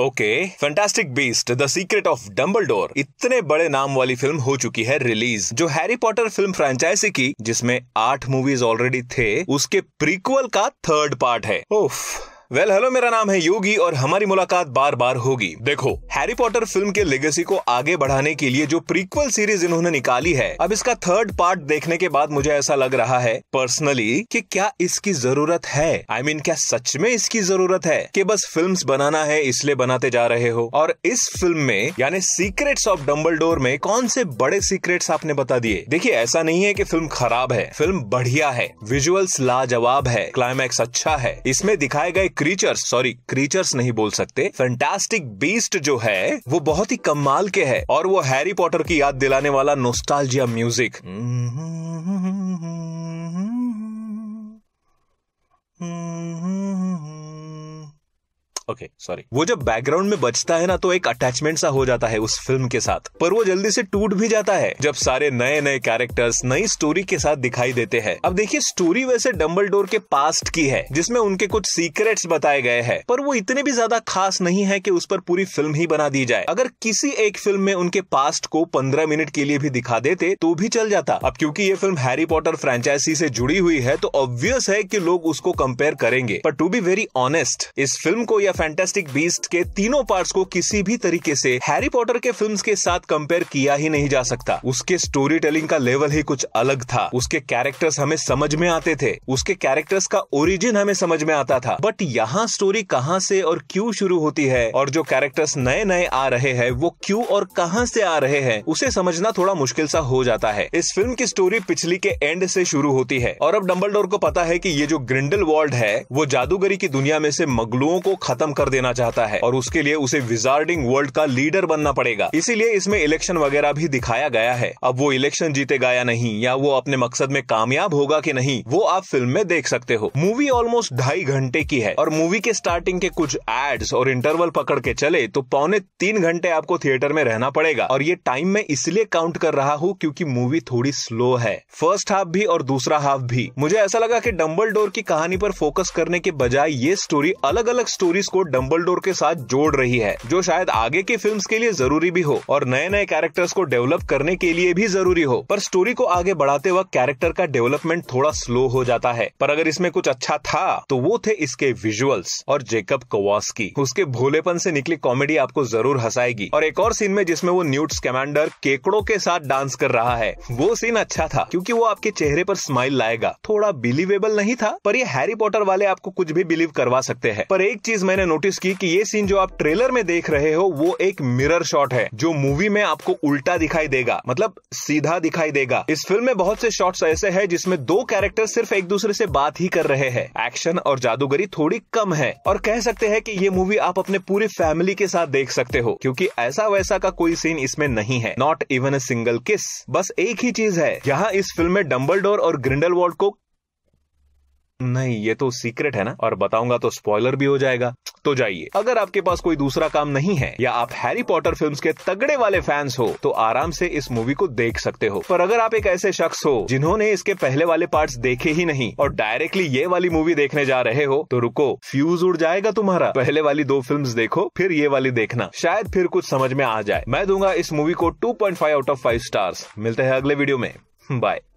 Okay fantastic beast the secret of Dumbledore इतने बड़े नाम वाली फिल्म हो चुकी है रिलीज जो हैरी पॉटर फिल्म फ्रेंचाइजी की जिसमें आठ मूवीज ऑलरेडी थे उसके प्रीक्वल का थर्ड पार्ट है ओफ वेल हेलो मेरा नाम है योगी और हमारी मुलाकात बार बार होगी देखो हैरी पॉटर फिल्म के लेगेसी को आगे बढ़ाने के लिए जो प्रीक्वल सीरीज इन्होंने निकाली है अब इसका थर्ड पार्ट देखने के बाद मुझे ऐसा लग रहा है पर्सनली कि क्या इसकी जरूरत है आई I मीन mean, क्या सच में इसकी जरूरत है कि बस फिल्म बनाना है इसलिए बनाते जा रहे हो और इस फिल्म में यानी सीक्रेट्स ऑफ डम्बल में कौन से बड़े सीक्रेट्स आपने बता दिए देखिए ऐसा नहीं है की फिल्म खराब है फिल्म बढ़िया है विजुअल्स लाजवाब है क्लाइमैक्स अच्छा है इसमें दिखाए गए क्रीचर्स सॉरी क्रीचर्स नहीं बोल सकते फैंटास्टिक बीस्ट जो है वो बहुत ही कमाल के है और वो हैरी पॉटर की याद दिलाने वाला nostalgia music hmm, hmm. Okay sorry वो जब बैकग्राउंड में बचता है ना तो एक अटैचमेंट सा हो जाता है उस फिल्म के साथ पर वो जल्दी से टूट भी जाता है जब सारे नए नए कैरेक्टर्स नई स्टोरी के साथ दिखाई देते हैं अब देखिए स्टोरी वैसे डम्बल डोर के पास्ट की है जिसमें उनके कुछ सीक्रेट्स बताए गए हैं पर वो इतने भी ज्यादा खास नहीं है कि उस पर पूरी फिल्म ही बना दी जाए अगर किसी एक फिल्म में उनके पास्ट को पंद्रह मिनट के लिए भी दिखा देते तो भी चल जाता अब क्योंकि ये फिल्म हैरी पॉटर फ्रेंचाइजी से जुड़ी हुई है तो ऑब्वियस है कि लोग उसको कंपेयर करेंगे पर टू बी वेरी ऑनेस्ट इस फिल्म को या फैंटेस्टिक बीस्ट के तीनों पार्ट्स को किसी भी तरीके से हैरी पॉटर के फिल्म के साथ कंपेयर किया ही नहीं जा सकता उसके स्टोरी टेलिंग का लेवल ही कुछ अलग था उसके कैरेक्टर्स हमें समझ में आते थे उसके कैरेक्टर्स का ओरिजिन हमें समझ में आता था बट यहाँ स्टोरी कहाँ से और क्यूँ शुरू होती है और जो कैरेक्टर्स नए नए आ रहे हैं वो क्यूँ और कहाँ से आ रहे हैं उसे समझना थोड़ा मुश्किल सा हो जाता है इस फिल्म की स्टोरी पिछली के एंड से शुरू होती है और अब डम्बल को पता है की ये जो ग्रिंडल वर्ल्ड है वो जादूगरी की दुनिया में से मगलुओं को खत्म खत्म कर देना चाहता है और उसके लिए उसे विजार्डिंग वर्ल्ड का लीडर बनना पड़ेगा इसीलिए इसमें इलेक्शन वगैरह भी दिखाया गया है अब वो इलेक्शन जीतेगा या नहीं या वो अपने मकसद में कामयाब होगा की नहीं वो आप फिल्म में देख सकते हो मूवी ऑलमोस्ट ढाई घंटे की है और मूवी के स्टार्टिंग के कुछ एड्स और इंटरवल पकड़ के चले तो पौने तीन घंटे आपको थिएटर में रहना पड़ेगा और ये टाइम में इसलिए काउंट कर रहा हूँ क्योंकि मूवी थोड़ी स्लो है फर्स्ट हाफ भी और दूसरा हाफ भी मुझे ऐसा लगा कि डम्बल डोर की कहानी पर फोकस करने के बजाय ये स्टोरी अलग अलग स्टोरीज को डम्बल के साथ जोड़ रही है जो शायद आगे की फिल्म के लिए जरूरी भी हो और नए नए कैरेक्टर्स को डेवलप करने के लिए भी जरूरी हो पर स्टोरी को आगे बढ़ाते वक्त कैरेक्टर का डेवलपमेंट थोड़ा स्लो हो जाता है पर अगर इसमें कुछ अच्छा था तो वो थे इसके विजुअल्स और जेकब की उसके भोलेपन से निकली कॉमेडी आपको जरूर हंसाएगी और एक और सीन में जिसमें वो न्यूट कमांडर केकड़ों के साथ डांस कर रहा है वो सीन अच्छा था क्योंकि वो आपके चेहरे पर स्माइल लाएगा थोड़ा बिलीवेबल नहीं था पर ये हैरी पॉटर वाले आपको कुछ भी बिलीव करवा सकते हैं पर एक चीज मैंने नोटिस की कि ये सीन जो आप ट्रेलर में देख रहे हो वो एक मिरर शॉट है जो मूवी में आपको उल्टा दिखाई देगा मतलब सीधा दिखाई देगा इस फिल्म में बहुत से शॉट्स ऐसे हैं जिसमें दो कैरेक्टर सिर्फ एक दूसरे से बात ही कर रहे हैं एक्शन और जादूगरी थोड़ी कम है और कह सकते हैं कि ये मूवी आप अपने पूरी फैमिली के साथ देख सकते हो क्योंकि ऐसा वैसा का कोई सीन इसमें नहीं है नॉट इवन अ सिंगल किस बस एक ही चीज है यहाँ इस फिल्म में डम्बल और ग्रिंडल को नहीं ये तो सीक्रेट है ना और बताऊंगा तो स्पॉइलर भी हो जाएगा तो जाइए अगर आपके पास कोई दूसरा काम नहीं है या आप हैरी पॉटर फिल्म के तगड़े वाले फैंस हो तो आराम से इस मूवी को देख सकते हो पर अगर आप एक ऐसे शख्स हो जिन्होंने इसके पहले वाले पार्ट देखे ही नहीं और डायरेक्टली ये वाली मूवी देखने जा रहे हो तो रुको फ्यूज उड़ जाएगा तुम्हारा पहले वाली दो फिल्म देखो फिर ये वाली देखना शायद फिर कुछ समझ में आ जाए मैं दूंगा इस मूवी को two point five out of five stars मिलते हैं अगले वीडियो में बाय